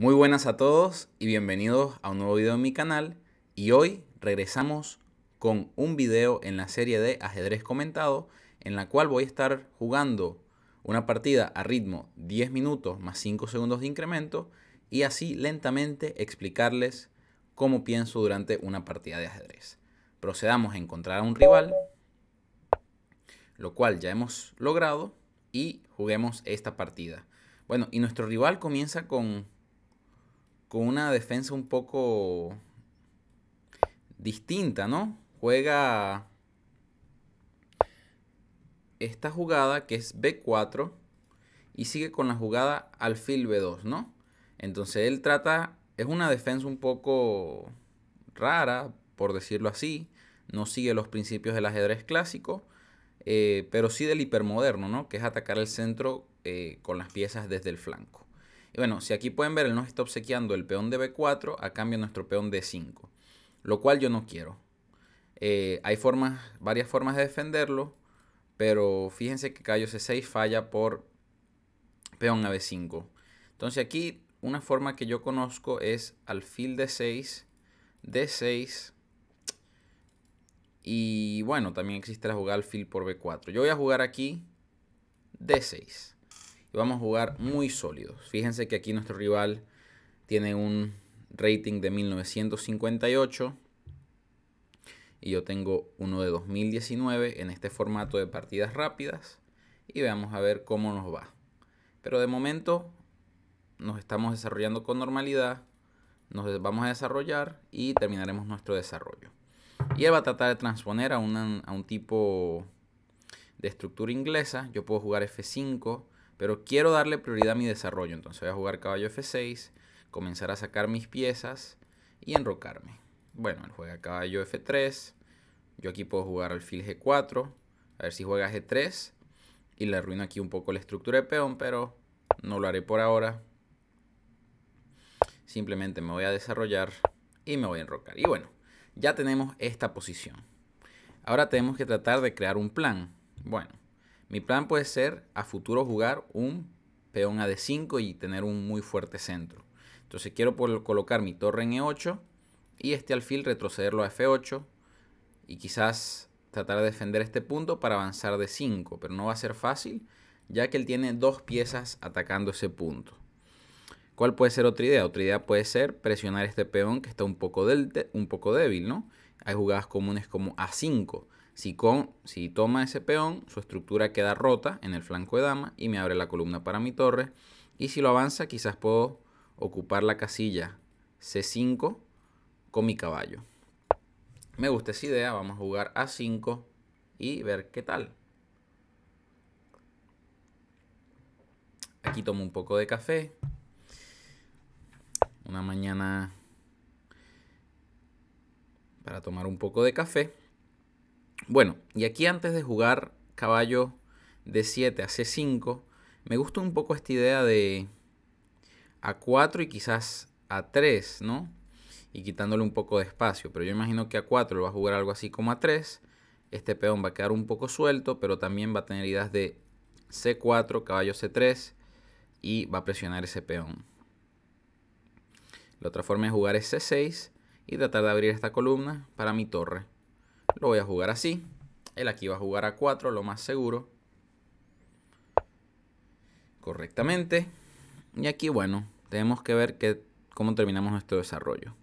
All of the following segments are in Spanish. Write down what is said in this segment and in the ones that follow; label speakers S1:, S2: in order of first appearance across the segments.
S1: Muy buenas a todos y bienvenidos a un nuevo video en mi canal y hoy regresamos con un video en la serie de ajedrez comentado en la cual voy a estar jugando una partida a ritmo 10 minutos más 5 segundos de incremento y así lentamente explicarles cómo pienso durante una partida de ajedrez. Procedamos a encontrar a un rival, lo cual ya hemos logrado y juguemos esta partida. Bueno, y nuestro rival comienza con con una defensa un poco distinta, ¿no? Juega esta jugada que es B4 y sigue con la jugada alfil B2, ¿no? Entonces él trata, es una defensa un poco rara, por decirlo así, no sigue los principios del ajedrez clásico, eh, pero sí del hipermoderno, ¿no? Que es atacar el centro eh, con las piezas desde el flanco. Y bueno, si aquí pueden ver, él nos está obsequiando el peón de B4 a cambio de nuestro peón de 5 Lo cual yo no quiero. Eh, hay formas, varias formas de defenderlo. Pero fíjense que callo C6 falla por peón a B5. Entonces aquí una forma que yo conozco es alfil D6, D6. Y bueno, también existe la jugada alfil por B4. Yo voy a jugar aquí D6 y vamos a jugar muy sólidos. Fíjense que aquí nuestro rival tiene un rating de 1958 y yo tengo uno de 2019 en este formato de partidas rápidas y vamos a ver cómo nos va. Pero de momento nos estamos desarrollando con normalidad, nos vamos a desarrollar y terminaremos nuestro desarrollo. Y él va a tratar de transponer a, a un tipo de estructura inglesa. Yo puedo jugar F5, pero quiero darle prioridad a mi desarrollo, entonces voy a jugar caballo F6, comenzar a sacar mis piezas y enrocarme. Bueno, él juega caballo F3, yo aquí puedo jugar alfil G4, a ver si juega G3 y le arruino aquí un poco la estructura de peón, pero no lo haré por ahora. Simplemente me voy a desarrollar y me voy a enrocar. Y bueno, ya tenemos esta posición. Ahora tenemos que tratar de crear un plan. Bueno, mi plan puede ser a futuro jugar un peón a d5 y tener un muy fuerte centro. Entonces quiero colocar mi torre en e8 y este alfil retrocederlo a f8 y quizás tratar de defender este punto para avanzar de 5, pero no va a ser fácil ya que él tiene dos piezas atacando ese punto. ¿Cuál puede ser otra idea? Otra idea puede ser presionar este peón que está un poco, un poco débil, ¿no? Hay jugadas comunes como a5, si, con, si toma ese peón, su estructura queda rota en el flanco de dama y me abre la columna para mi torre. Y si lo avanza, quizás puedo ocupar la casilla C5 con mi caballo. Me gusta esa idea, vamos a jugar A5 y ver qué tal. Aquí tomo un poco de café. Una mañana para tomar un poco de café. Bueno, y aquí antes de jugar caballo de 7 a C5, me gusta un poco esta idea de A4 y quizás A3, ¿no? Y quitándole un poco de espacio, pero yo imagino que A4 lo va a jugar algo así como A3, este peón va a quedar un poco suelto, pero también va a tener ideas de C4, caballo C3 y va a presionar ese peón. La otra forma de jugar es C6 y tratar de abrir esta columna para mi torre. Lo voy a jugar así. Él aquí va a jugar a 4, lo más seguro. Correctamente. Y aquí, bueno, tenemos que ver cómo terminamos nuestro desarrollo.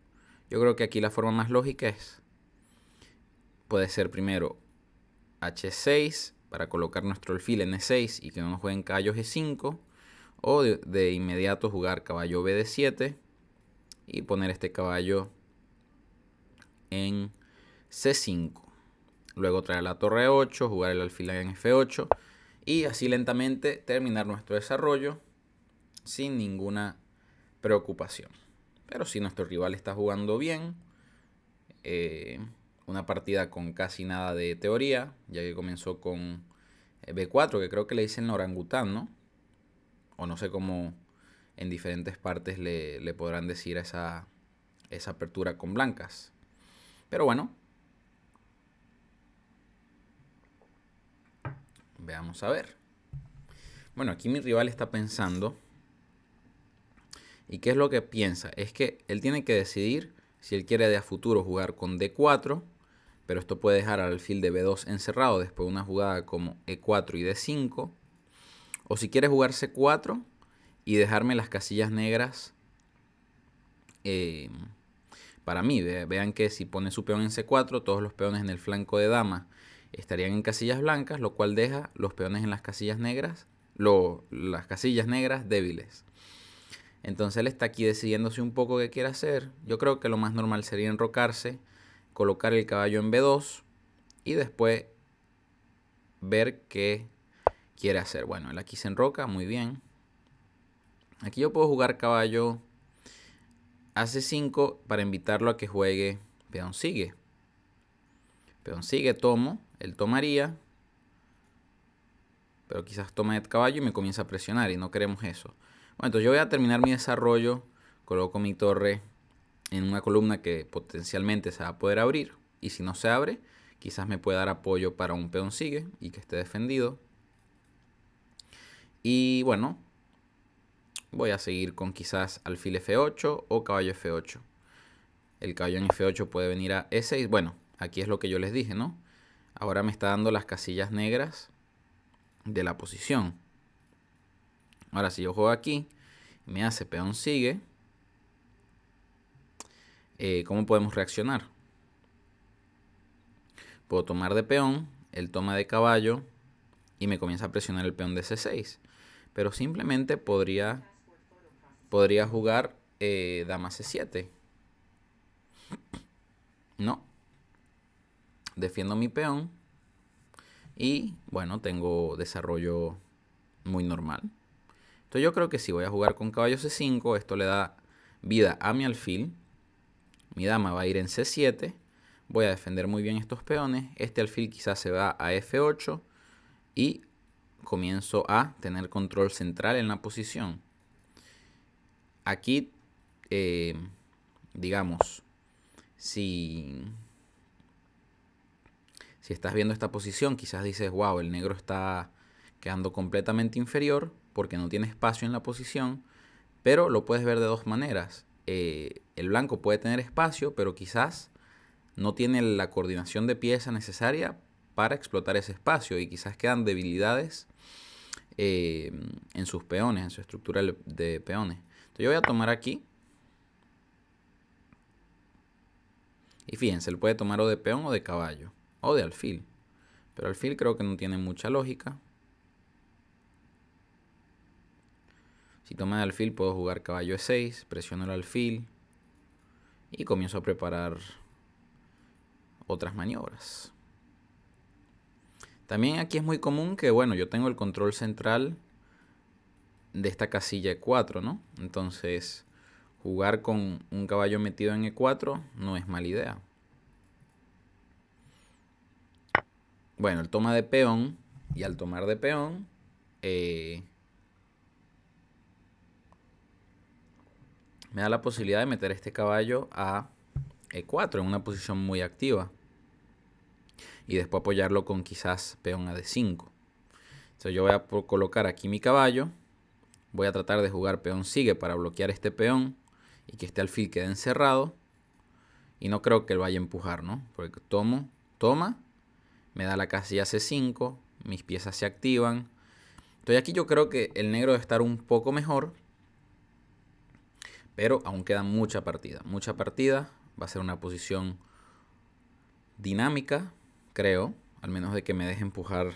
S1: Yo creo que aquí la forma más lógica es... Puede ser primero H6 para colocar nuestro alfil en E6 y que no nos jueguen caballo G5. O de, inmediato jugar caballo bd 7 y poner este caballo en C5. Luego traer la torre 8, jugar el alfil en F8 y así lentamente terminar nuestro desarrollo sin ninguna preocupación. Pero si nuestro rival está jugando bien, eh, una partida con casi nada de teoría, ya que comenzó con eh, B4, que creo que le dicen orangután, ¿no? O no sé cómo en diferentes partes le, podrán decir esa, esa apertura con blancas. Pero bueno, Veamos a ver. Bueno, aquí mi rival está pensando. ¿Y qué es lo que piensa? Es que él tiene que decidir si él quiere de a futuro jugar con D4, pero esto puede dejar al alfil de B2 encerrado después de una jugada como E4 y D5, o si quiere jugar C4 y dejarme las casillas negras eh, para mí. Vean que si pone su peón en C4, todos los peones en el flanco de dama estarían en casillas blancas, lo cual deja los peones en las casillas negras, las casillas negras débiles. Entonces él está aquí decidiéndose un poco qué quiere hacer. Yo creo que lo más normal sería enrocarse, colocar el caballo en B2 y después ver qué quiere hacer. Bueno, él aquí se enroca, muy bien. Aquí yo puedo jugar caballo a 5 para invitarlo a que juegue peón sigue. Peón sigue, tomo. Él tomaría, pero quizás toma el caballo y me comienza a presionar y no queremos eso. Bueno, entonces yo voy a terminar mi desarrollo, coloco mi torre en una columna que potencialmente se va a poder abrir y si no se abre, quizás me puede dar apoyo para un peón sigue y que esté defendido. Y bueno, voy a seguir con quizás alfil f8 o caballo f8. El caballo en f8 puede venir a e6. Bueno, aquí es lo que yo les dije, ¿no? Ahora me está dando las casillas negras de la posición. Ahora si yo juego aquí, me hace peón sigue. Eh, ¿Cómo podemos reaccionar? Puedo tomar de peón, el toma de caballo y me comienza a presionar el peón de C6. Pero simplemente podría, podría jugar eh, dama C7. No, defiendo mi peón y bueno, tengo desarrollo muy normal. Entonces yo creo que si voy a jugar con caballo C5, esto le da vida a mi alfil. Mi dama va a ir en C7. Voy a defender muy bien estos peones. Este alfil quizás se va a F8 y comienzo a tener control central en la posición. Aquí, eh, digamos, si si estás viendo esta posición, quizás dices, wow, el negro está quedando completamente inferior porque no tiene espacio en la posición, pero lo puedes ver de dos maneras. Eh, el blanco puede tener espacio, pero quizás no tiene la coordinación de pieza necesaria para explotar ese espacio y quizás quedan debilidades eh, en sus peones, en su estructura de peones. Entonces yo voy a tomar aquí. Y fíjense, él puede tomar o de peón o de caballo o de alfil. Pero alfil creo que no tiene mucha lógica. Si toma de alfil puedo jugar caballo e6, presiono el alfil y comienzo a preparar otras maniobras. También aquí es muy común que, bueno, yo tengo el control central de esta casilla E4, ¿no? Entonces, jugar con un caballo metido en E4 no es mala idea. Bueno, el toma de peón y al tomar de peón, eh, me da la posibilidad de meter este caballo a E4 en una posición muy activa y después apoyarlo con quizás peón a D5. Entonces yo voy a colocar aquí mi caballo, voy a tratar de jugar peón sigue para bloquear este peón y que este alfil quede encerrado y no creo que él vaya a empujar, ¿no? Porque tomo, toma me da la casilla hace 5 mis piezas se activan. Estoy aquí yo creo que el negro debe estar un poco mejor, pero aún queda mucha partida, mucha partida. Va a ser una posición dinámica, creo, al menos de que me deje empujar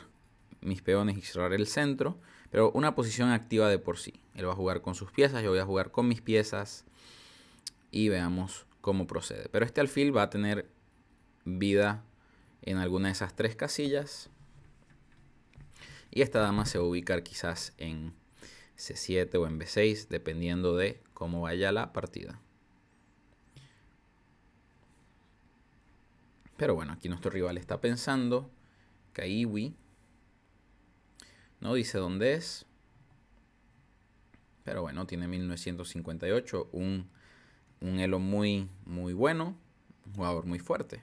S1: mis peones y cerrar el centro, pero una posición activa de por sí. Él va a jugar con sus piezas, yo voy a jugar con mis piezas y veamos cómo procede. Pero este alfil va a tener vida en alguna de esas tres casillas. Y esta dama se va a ubicar quizás en C7 o en B6, dependiendo de cómo vaya la partida. Pero bueno, aquí nuestro rival está pensando. Kaiwi. No dice dónde es. Pero bueno, tiene 1958. Un, un elo muy, muy bueno. Un jugador muy fuerte.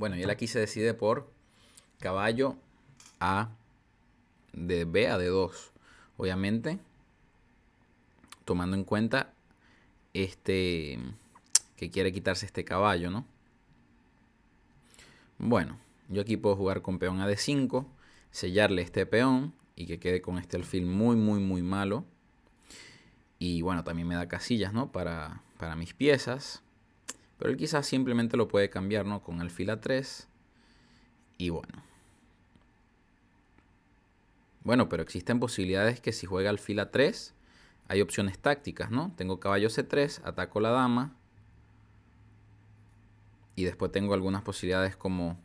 S1: Bueno, y él aquí se decide por caballo A de B a D2. Obviamente, tomando en cuenta este que quiere quitarse este caballo, ¿no? Bueno, yo aquí puedo jugar con peón a D5, sellarle este peón y que quede con este alfil muy, muy, muy malo. Y bueno, también me da casillas, ¿no? para mis piezas. Pero él quizás simplemente lo puede cambiar, ¿no? Con alfil a 3. Y bueno. Bueno, pero existen posibilidades que si juega alfil a 3, hay opciones tácticas, ¿no? Tengo caballo C3, ataco la dama. Y después tengo algunas posibilidades como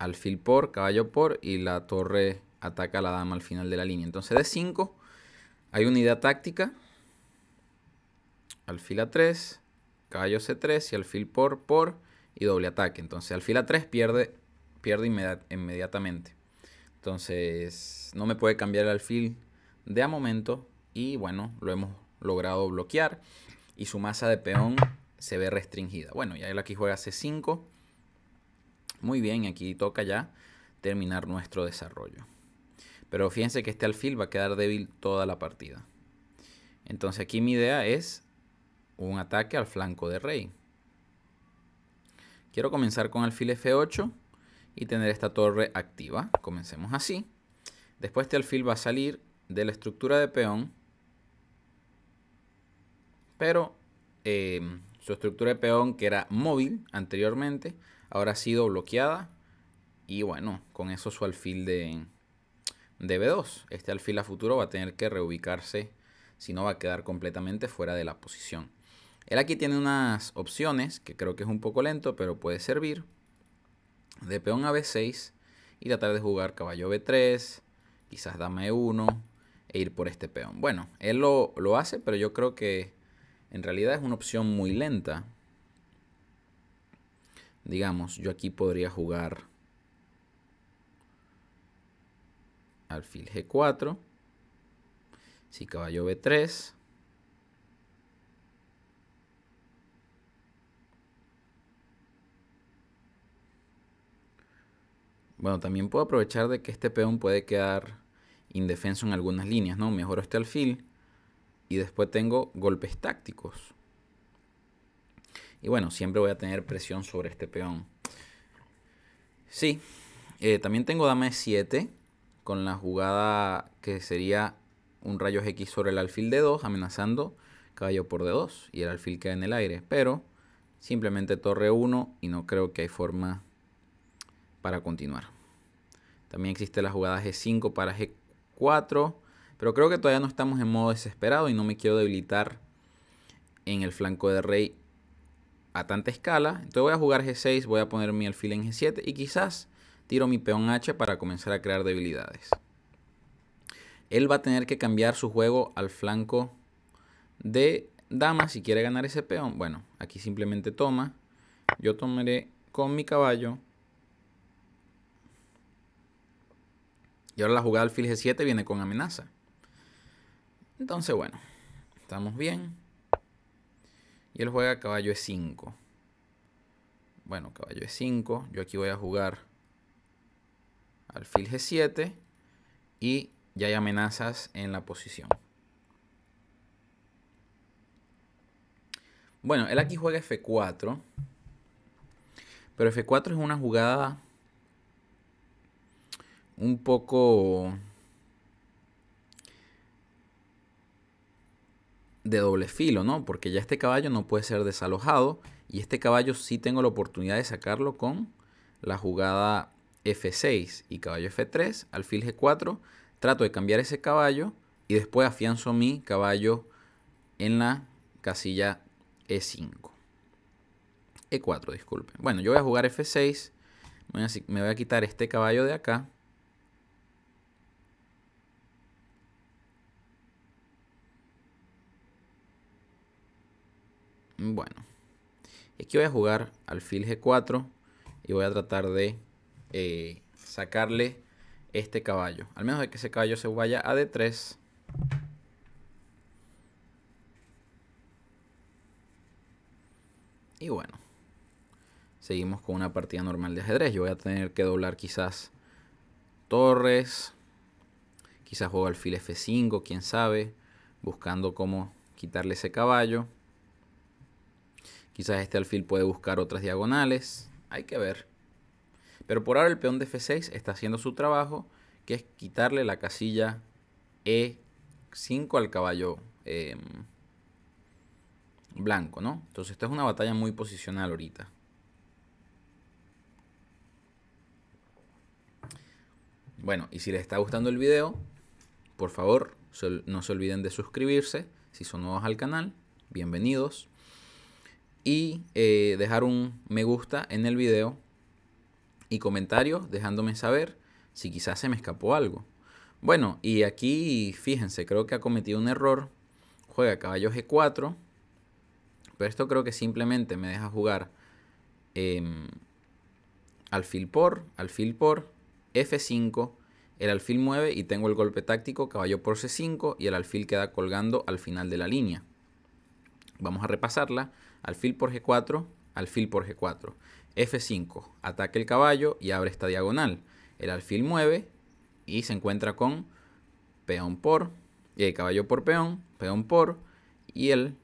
S1: alfil por, caballo por y la torre ataca a la dama al final de la línea. Entonces D5, hay una idea táctica. Alfil a 3 caballo C3 y alfil por, por y doble ataque. Entonces alfil A3 pierde, pierde inmediatamente. Entonces no me puede cambiar el alfil de a momento y bueno, lo hemos logrado bloquear y su masa de peón se ve restringida. Bueno, ya él aquí juega C5. Muy bien, aquí toca ya terminar nuestro desarrollo. Pero fíjense que este alfil va a quedar débil toda la partida. Entonces aquí mi idea es un ataque al flanco de rey. Quiero comenzar con alfil f8 y tener esta torre activa. Comencemos así. Después este alfil va a salir de la estructura de peón, pero em, su estructura de peón que era móvil anteriormente, ahora ha sido bloqueada y bueno, con eso su alfil de, de B2. Este alfil a futuro va a tener que reubicarse, si no va a quedar completamente fuera de la posición. Él aquí tiene unas opciones que creo que es un poco lento, pero puede servir. De peón a b6 y tratar de jugar caballo b3, quizás dame e1 e ir por este peón. Bueno, él lo, hace, pero yo creo que en realidad es una opción muy lenta. Digamos, yo aquí podría jugar alfil g4, si caballo b3, Bueno, también puedo aprovechar de que este peón puede quedar indefenso en algunas líneas, ¿no? Mejoro este alfil y después tengo golpes tácticos. Y bueno, siempre voy a tener presión sobre este peón. Sí, eh, también tengo dama 7 con la jugada que sería un rayo X sobre el alfil de 2 amenazando caballo por D2 y el alfil queda en el aire. Pero simplemente torre 1 y no creo que hay forma para continuar. También existe la jugada G5 para G4, pero creo que todavía no estamos en modo desesperado y no me quiero debilitar en el flanco de rey a tanta escala. Entonces voy a jugar G6, voy a poner mi alfil en G7 y quizás tiro mi peón H para comenzar a crear debilidades. Él va a tener que cambiar su juego al flanco de dama si quiere ganar ese peón. Bueno, aquí simplemente toma. Yo tomaré con mi caballo Y ahora la jugada alfil G7 viene con amenaza. Entonces, bueno, estamos bien. Y él juega caballo E5. Bueno, caballo E5. Yo aquí voy a jugar alfil G7. Y ya hay amenazas en la posición. Bueno, él aquí juega F4. Pero F4 es una jugada un poco de doble filo, ¿no? Porque ya este caballo no puede ser desalojado y este caballo sí tengo la oportunidad de sacarlo con la jugada F6 y caballo F3, alfil G4, trato de cambiar ese caballo y después afianzo mi caballo en la casilla E5. E4, disculpen. Bueno, yo voy a jugar F6, me voy a quitar este caballo de acá Bueno. Aquí voy a jugar alfil G4 y voy a tratar de eh, sacarle este caballo. Al menos de que ese caballo se vaya a D3. Y bueno, seguimos con una partida normal de ajedrez. Yo voy a tener que doblar quizás torres, quizás juego alfil F5, quién sabe, buscando cómo quitarle ese caballo. Quizás este alfil puede buscar otras diagonales. Hay que ver. Pero por ahora el peón de F6 está haciendo su trabajo, que es quitarle la casilla E5 al caballo em, blanco, ¿no? Entonces esta es una batalla muy posicional ahorita. Bueno, y si les está gustando el video, por favor, no se olviden de suscribirse. Si son nuevos al canal, bienvenidos y eh, dejar un me gusta en el video y comentarios dejándome saber si quizás se me escapó algo. Bueno, y aquí fíjense, creo que ha cometido un error. Juega caballo G4. Pero esto creo que simplemente me deja jugar em, alfil por, alfil por, F5, el alfil mueve y tengo el golpe táctico, caballo por C5 y el alfil queda colgando al final de la línea. Vamos a repasarla alfil por G4, alfil por G4. F5, ataque el caballo y abre esta diagonal. El alfil mueve y se encuentra con peón por, caballo por peón, peón por, y el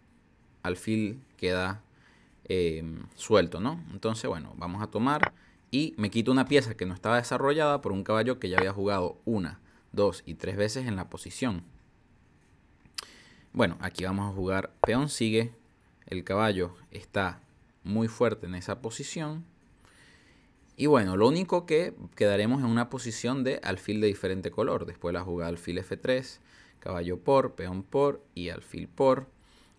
S1: alfil queda em, suelto, ¿no? Entonces, bueno, vamos a tomar y me quito una pieza que no estaba desarrollada por un caballo que ya había jugado una, dos y tres veces en la posición. Bueno, aquí vamos a jugar peón sigue, el caballo está muy fuerte en esa posición. Y bueno, lo único que quedaremos en una posición de alfil de diferente color. Después la jugada alfil F3, caballo por, peón por y alfil por.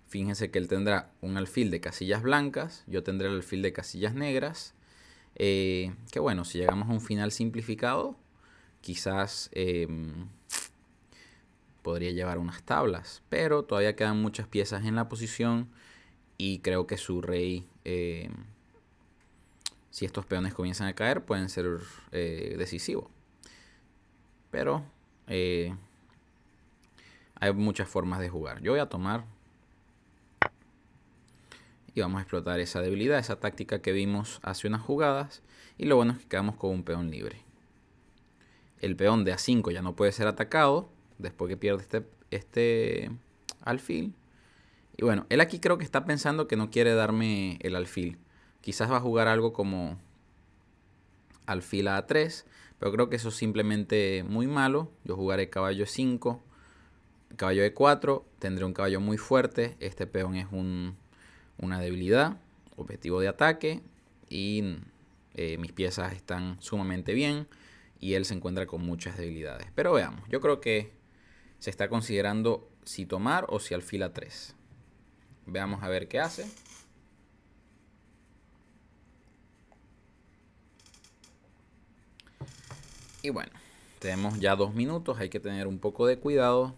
S1: Fíjense que él tendrá un alfil de casillas blancas, yo tendré el alfil de casillas negras. Eh, que bueno, si llegamos a un final simplificado, quizás em, podría llevar unas tablas, pero todavía quedan muchas piezas en la posición y creo que su rey, eh, si estos peones comienzan a caer, pueden ser eh, decisivos. Pero eh, hay muchas formas de jugar. Yo voy a tomar y vamos a explotar esa debilidad, esa táctica que vimos hace unas jugadas. Y lo bueno es que quedamos con un peón libre. El peón de A5 ya no puede ser atacado después que pierde este, este alfil. Y bueno, él aquí creo que está pensando que no quiere darme el alfil. Quizás va a jugar algo como alfil a 3, pero creo que eso es simplemente muy malo. Yo jugaré caballo 5, caballo e4, tendré un caballo muy fuerte. Este peón es un, una debilidad, objetivo de ataque y eh, mis piezas están sumamente bien y él se encuentra con muchas debilidades. Pero veamos, yo creo que se está considerando si tomar o si alfil a 3. Veamos a ver qué hace. Y bueno, tenemos ya dos minutos, hay que tener un poco de cuidado.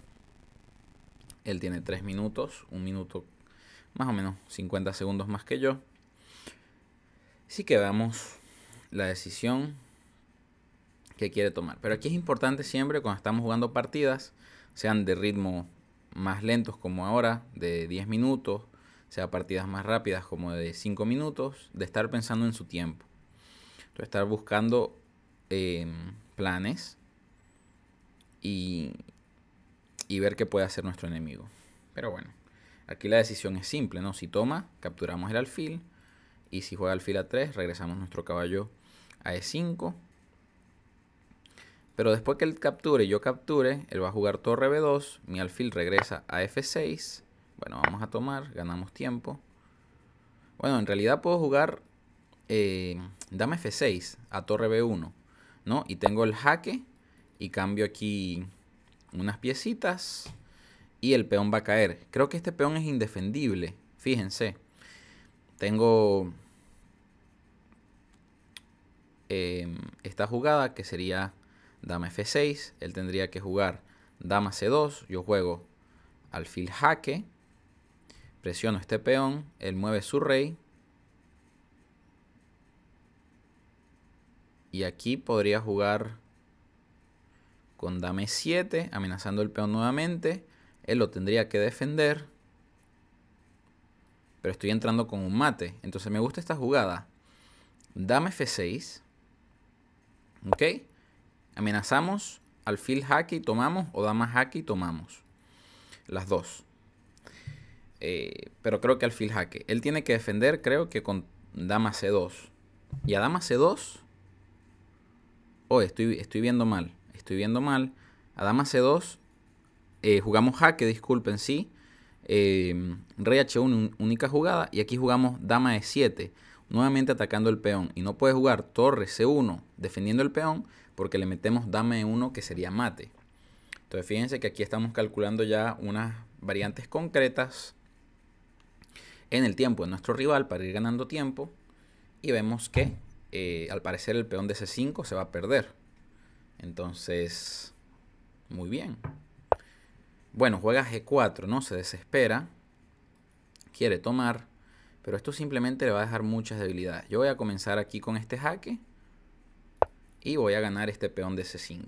S1: Él tiene tres minutos, un minuto más o menos 50 segundos más que yo. Así que veamos la decisión que quiere tomar. Pero aquí es importante siempre cuando estamos jugando partidas, sean de ritmo más lentos como ahora, de 10 minutos, sea partidas más rápidas como de 5 minutos, de estar pensando en su tiempo. Entonces, estar buscando em, planes y, y ver qué puede hacer nuestro enemigo. Pero bueno, aquí la decisión es simple, ¿no? Si toma, capturamos el alfil. Y si juega alfil a 3, regresamos nuestro caballo a E5 pero después que él capture y yo capture, él va a jugar torre B2, mi alfil regresa a F6. Bueno, vamos a tomar, ganamos tiempo. Bueno, en realidad puedo jugar eh, dame F6 a torre B1, ¿no? Y tengo el jaque y cambio aquí unas piecitas y el peón va a caer. Creo que este peón es indefendible, fíjense. Tengo eh, esta jugada que sería Dame f6, él tendría que jugar dama c2, yo juego alfil jaque, presiono este peón, él mueve su rey, y aquí podría jugar con dame 7, amenazando el peón nuevamente, él lo tendría que defender, pero estoy entrando con un mate, entonces me gusta esta jugada, dame f6, ¿ok? Amenazamos, alfil jaque y tomamos, o dama jaque y tomamos. Las dos. Eh, pero creo que alfil jaque. Él tiene que defender, creo que con dama c2. Y a dama c2... Oh, estoy, estoy viendo mal. Estoy viendo mal. A dama c2 eh, jugamos jaque, disculpen, sí. Em, rey h1, única jugada. Y aquí jugamos dama e7, nuevamente atacando el peón. Y no puede jugar torre c1, defendiendo el peón, porque le metemos dame 1 que sería mate. Entonces fíjense que aquí estamos calculando ya unas variantes concretas en el tiempo de nuestro rival para ir ganando tiempo y vemos que eh, al parecer el peón de C5 se va a perder. Entonces, muy bien. Bueno, juega G4, ¿no? Se desespera, quiere tomar, pero esto simplemente le va a dejar muchas debilidades. Yo voy a comenzar aquí con este jaque y voy a ganar este peón de C5.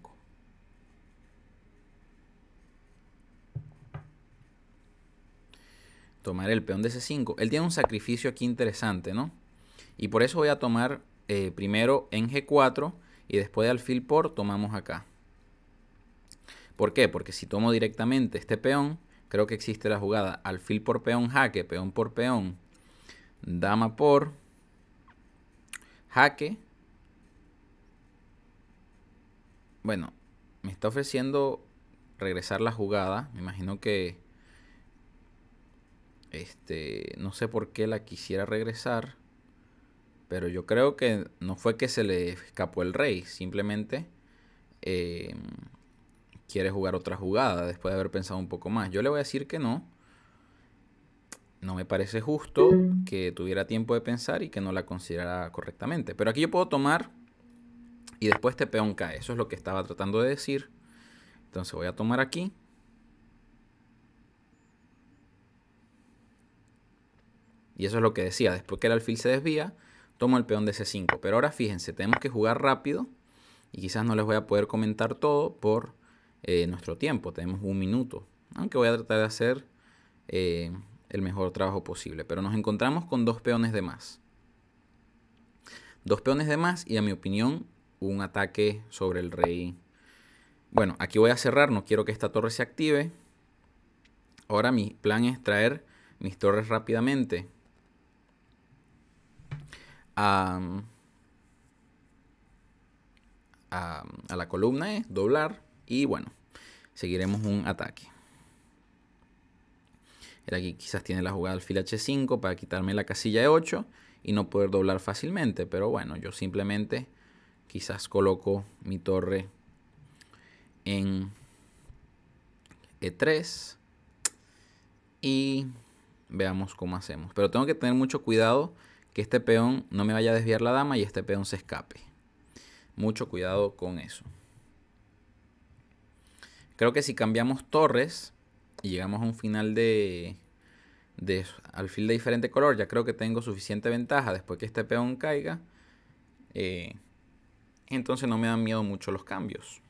S1: Tomar el peón de C5. Él tiene un sacrificio aquí interesante, ¿no? Y por eso voy a tomar eh, primero en G4 y después de alfil por tomamos acá. ¿Por qué? Porque si tomo directamente este peón, creo que existe la jugada alfil por peón, jaque, peón por peón, dama por jaque, Bueno, me está ofreciendo regresar la jugada. Me imagino que. Este. No sé por qué la quisiera regresar. Pero yo creo que no fue que se le escapó el rey. Simplemente. Em, quiere jugar otra jugada después de haber pensado un poco más. Yo le voy a decir que no. No me parece justo que tuviera tiempo de pensar y que no la considerara correctamente. Pero aquí yo puedo tomar y después este peón cae. Eso es lo que estaba tratando de decir. Entonces voy a tomar aquí. Y eso es lo que decía. Después que el alfil se desvía, tomo el peón de C5. Pero ahora fíjense, tenemos que jugar rápido. Y quizás no les voy a poder comentar todo por eh, nuestro tiempo. Tenemos un minuto. Aunque voy a tratar de hacer eh, el mejor trabajo posible. Pero nos encontramos con dos peones de más. Dos peones de más y a mi opinión un ataque sobre el rey. Bueno, aquí voy a cerrar, no quiero que esta torre se active. Ahora mi plan es traer mis torres rápidamente. A, la columna es doblar y bueno, seguiremos un ataque. aquí quizás tiene la jugada al alfil h5 para quitarme la casilla e8 y no poder doblar fácilmente, pero bueno, yo simplemente quizás coloco mi torre en E3 y veamos cómo hacemos. Pero tengo que tener mucho cuidado que este peón no me vaya a desviar la dama y este peón se escape. Mucho cuidado con eso. Creo que si cambiamos torres y llegamos a un final de, de alfil de diferente color, ya creo que tengo suficiente ventaja después que este peón caiga. Eh, entonces no me dan miedo mucho los cambios.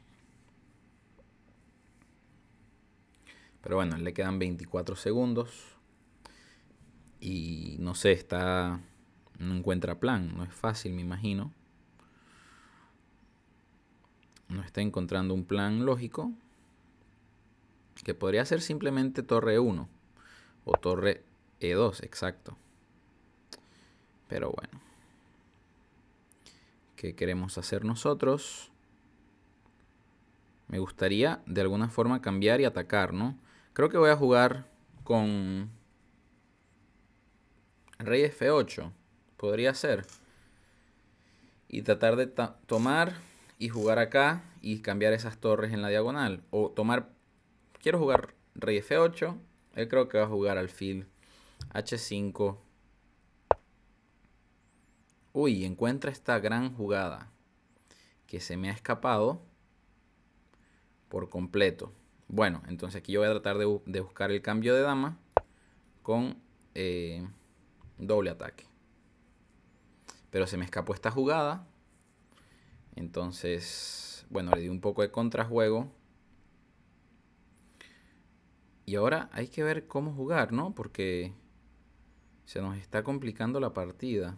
S1: Pero bueno, le quedan 24 segundos. Y no sé, está. No encuentra plan. No es fácil, me imagino. No está encontrando un plan lógico. Que podría ser simplemente torre 1. O torre E2, exacto. Pero bueno que queremos hacer nosotros, me gustaría de alguna forma cambiar y atacar, ¿no? Creo que voy a jugar con rey f8, podría ser. Y tratar de tomar y jugar acá y cambiar esas torres en la diagonal. O tomar, quiero jugar rey f8, él creo que va a jugar alfil h5 Uy, encuentra esta gran jugada que se me ha escapado por completo. Bueno, entonces aquí yo voy a tratar de, buscar el cambio de dama con eh, doble ataque. Pero se me escapó esta jugada. Entonces, bueno, le di un poco de contrajuego. Y ahora hay que ver cómo jugar, ¿no? Porque se nos está complicando la partida.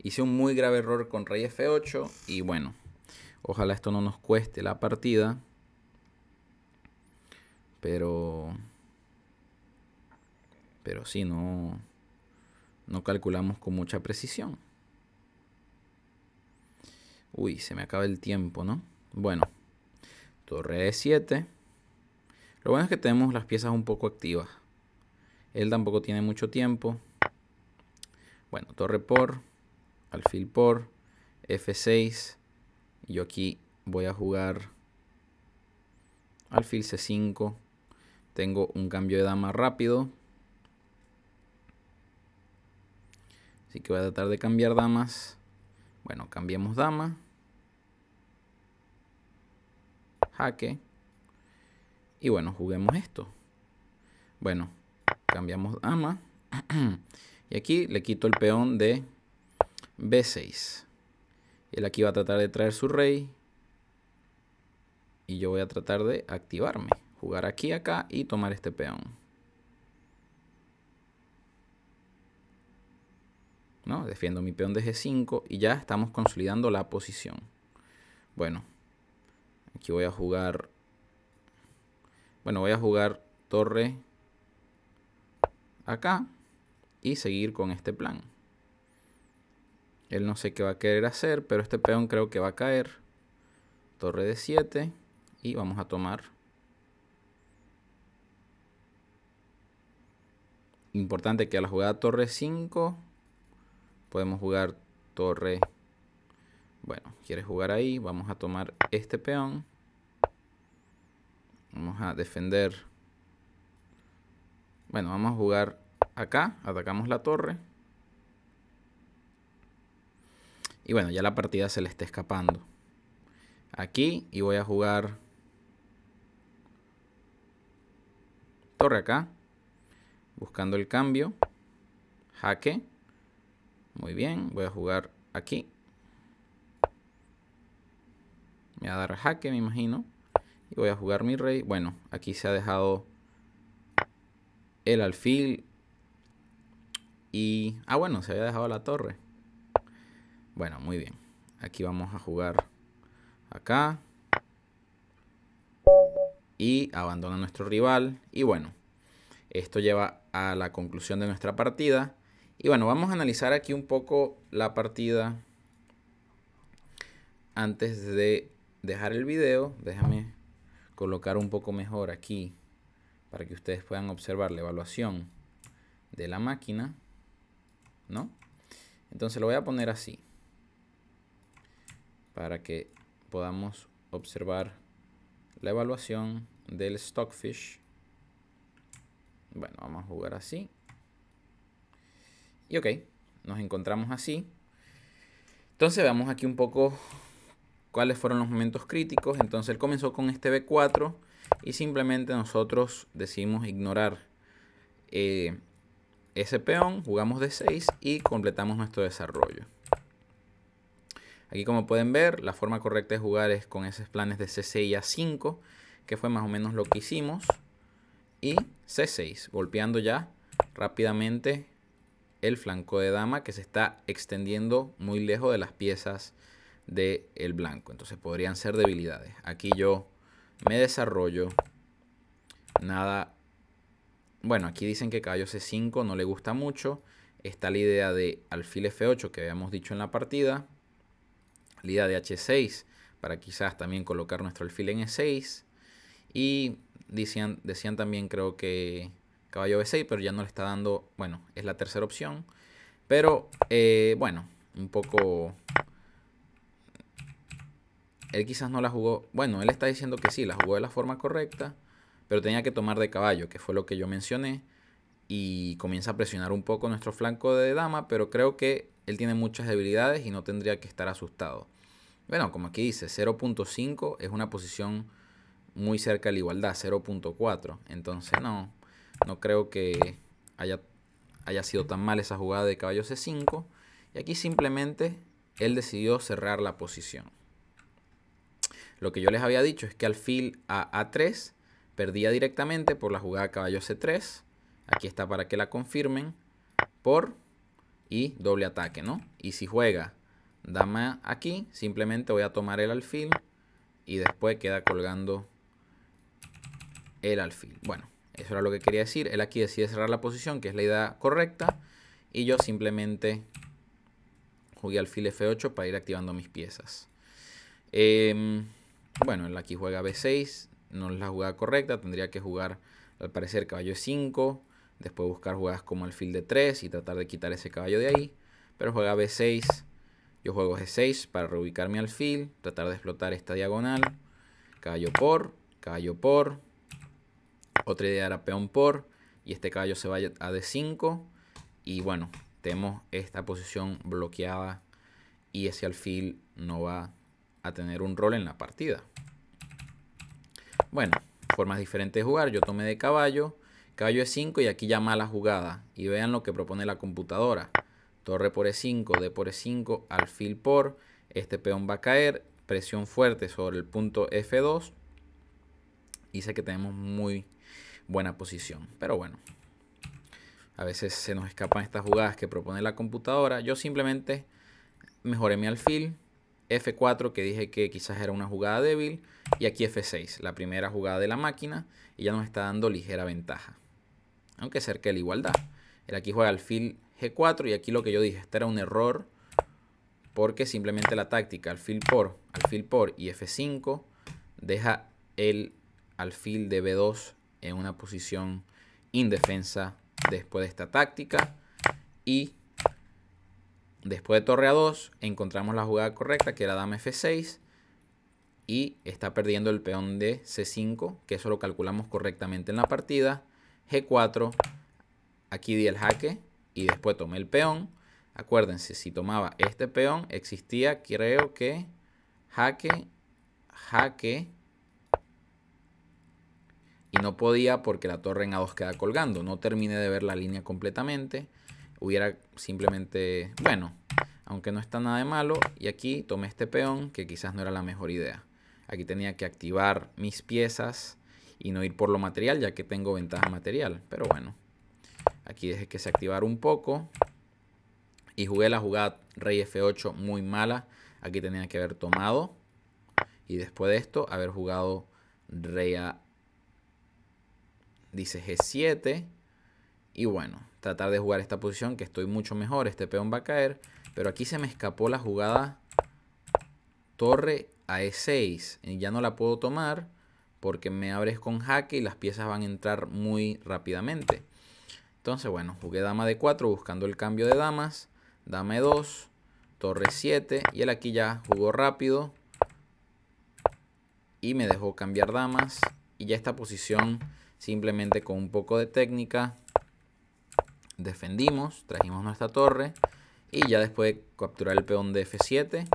S1: Hice un muy grave error con rey f8 y bueno, ojalá esto no nos cueste la partida. Pero... Pero sí, no... No calculamos con mucha precisión. Uy, se me acaba el tiempo, ¿no? Bueno, torre e7. Lo bueno es que tenemos las piezas un poco activas. Él tampoco tiene mucho tiempo. Bueno, torre por alfil por, F6. Yo aquí voy a jugar alfil C5. Tengo un cambio de dama rápido. Así que voy a tratar de cambiar damas. Bueno, cambiemos dama. Jaque. Y bueno, juguemos esto. Bueno, cambiamos dama. y aquí le quito el peón de B6. Él aquí va a tratar de traer su rey. Y yo voy a tratar de activarme. Jugar aquí, acá y tomar este peón. ¿No? Defiendo mi peón de G5 y ya estamos consolidando la posición. Bueno, aquí voy a jugar... Bueno, voy a jugar torre acá y seguir con este plan. Él no sé qué va a querer hacer, pero este peón creo que va a caer. Torre de 7 y vamos a tomar. Importante que a la jugada torre 5 podemos jugar torre. Bueno, quiere jugar ahí, vamos a tomar este peón. Vamos a defender. Bueno, vamos a jugar acá, atacamos la torre. Y bueno, ya la partida se le está escapando. Aquí y voy a jugar torre acá. Buscando el cambio. Jaque. Muy bien, voy a jugar aquí. Me va a dar jaque, me imagino. Y voy a jugar mi rey. Bueno, aquí se ha dejado el alfil. Y... Ah, bueno, se había dejado la torre. Bueno, muy bien. Aquí vamos a jugar acá. Y abandona nuestro rival. Y bueno, esto lleva a la conclusión de nuestra partida. Y bueno, vamos a analizar aquí un poco la partida antes de dejar el video. Déjame colocar un poco mejor aquí para que ustedes puedan observar la evaluación de la máquina. ¿No? Entonces lo voy a poner así para que podamos observar la evaluación del stockfish. Bueno, vamos a jugar así. Y ok, nos encontramos así. Entonces veamos aquí un poco cuáles fueron los momentos críticos. Entonces él comenzó con este B4 y simplemente nosotros decidimos ignorar eh, ese peón, jugamos D6 y completamos nuestro desarrollo. Aquí como pueden ver, la forma correcta de jugar es con esos planes de C6 y A5, que fue más o menos lo que hicimos. Y C6, golpeando ya rápidamente el flanco de dama que se está extendiendo muy lejos de las piezas del el blanco. Entonces podrían ser debilidades. Aquí yo me desarrollo. Nada. Bueno, aquí dicen que caballo C5 no le gusta mucho. Está la idea de alfil F8 que habíamos dicho en la partida. Lida de H6 para quizás también colocar nuestro alfil en E6. Y decían, decían también creo que caballo B6, pero ya no le está dando, bueno, es la tercera opción. Pero eh, bueno, un poco... Él quizás no la jugó, bueno, él está diciendo que sí, la jugó de la forma correcta, pero tenía que tomar de caballo, que fue lo que yo mencioné. Y comienza a presionar un poco nuestro flanco de dama, pero creo que él tiene muchas debilidades y no tendría que estar asustado. Bueno, como aquí dice, 0.5 es una posición muy cerca de la igualdad, 0.4. Entonces no, no creo que haya, haya sido tan mal esa jugada de caballo C5. Y aquí simplemente él decidió cerrar la posición. Lo que yo les había dicho es que alfil a A3 perdía directamente por la jugada caballo C3. Aquí está para que la confirmen. Por y doble ataque, ¿no? Y si juega dama aquí, simplemente voy a tomar el alfil y después queda colgando el alfil. Bueno, eso era lo que quería decir. Él aquí decide cerrar la posición, que es la idea correcta, y yo simplemente jugué alfil F8 para ir activando mis piezas. Em, bueno, él aquí juega B6, no es la jugada correcta, tendría que jugar al parecer caballo 5 Después buscar jugadas como alfil de 3 y tratar de quitar ese caballo de ahí. Pero juega B6. Yo juego G6 para reubicar mi alfil. Tratar de explotar esta diagonal. Caballo por. Caballo por. Otra idea era peón por. Y este caballo se va a D5. Y bueno, tenemos esta posición bloqueada. Y ese alfil no va a tener un rol en la partida. Bueno, formas diferentes de jugar. Yo tomé de caballo. Caballo E5 y aquí ya mala jugada. Y vean lo que propone la computadora. Torre por E5, D por E5, alfil por. Este peón va a caer. Presión fuerte sobre el punto F2. Y sé que tenemos muy buena posición. Pero bueno, a veces se nos escapan estas jugadas que propone la computadora. Yo simplemente mejoré mi alfil. F4 que dije que quizás era una jugada débil. Y aquí F6, la primera jugada de la máquina. Y ya nos está dando ligera ventaja aunque cerca la igualdad. Él aquí juega alfil g4 y aquí lo que yo dije, este era un error porque simplemente la táctica alfil por, alfil por y f5 deja el alfil de b2 en una posición indefensa después de esta táctica y después de torre a 2 encontramos la jugada correcta que era dama f6 y está perdiendo el peón de c5 que eso lo calculamos correctamente en la partida G4, aquí di el jaque y después tomé el peón. Acuérdense, si tomaba este peón, existía, creo que, jaque, jaque. Y no podía porque la torre en A2 queda colgando. No terminé de ver la línea completamente. Hubiera simplemente, bueno, aunque no está nada de malo. Y aquí tomé este peón, que quizás no era la mejor idea. Aquí tenía que activar mis piezas y no ir por lo material, ya que tengo ventaja material. Pero bueno, aquí dejé que se activara un poco. Y jugué la jugada rey f8 muy mala. Aquí tenía que haber tomado. Y después de esto, haber jugado rey a... Dice g7. Y bueno, tratar de jugar esta posición que estoy mucho mejor. Este peón va a caer. Pero aquí se me escapó la jugada torre a e6. ya no la puedo tomar porque me abres con jaque y las piezas van a entrar muy rápidamente. Entonces, bueno, jugué dama de 4 buscando el cambio de damas. dame 2, torre 7 y él aquí ya jugó rápido y me dejó cambiar damas y ya esta posición simplemente con un poco de técnica defendimos, trajimos nuestra torre y ya después de capturar el peón de F7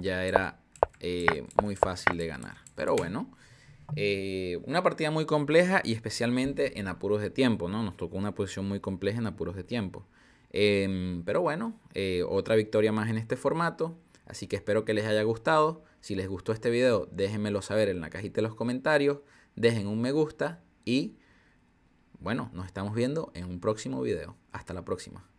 S1: ya era eh, muy fácil de ganar. Pero bueno, eh, una partida muy compleja y especialmente en apuros de tiempo, ¿no? Nos tocó una posición muy compleja en apuros de tiempo. Em, pero bueno, eh, otra victoria más en este formato. Así que espero que les haya gustado. Si les gustó este video, déjenmelo saber en la cajita de los comentarios. Dejen un me gusta y bueno, nos estamos viendo en un próximo video. Hasta la próxima.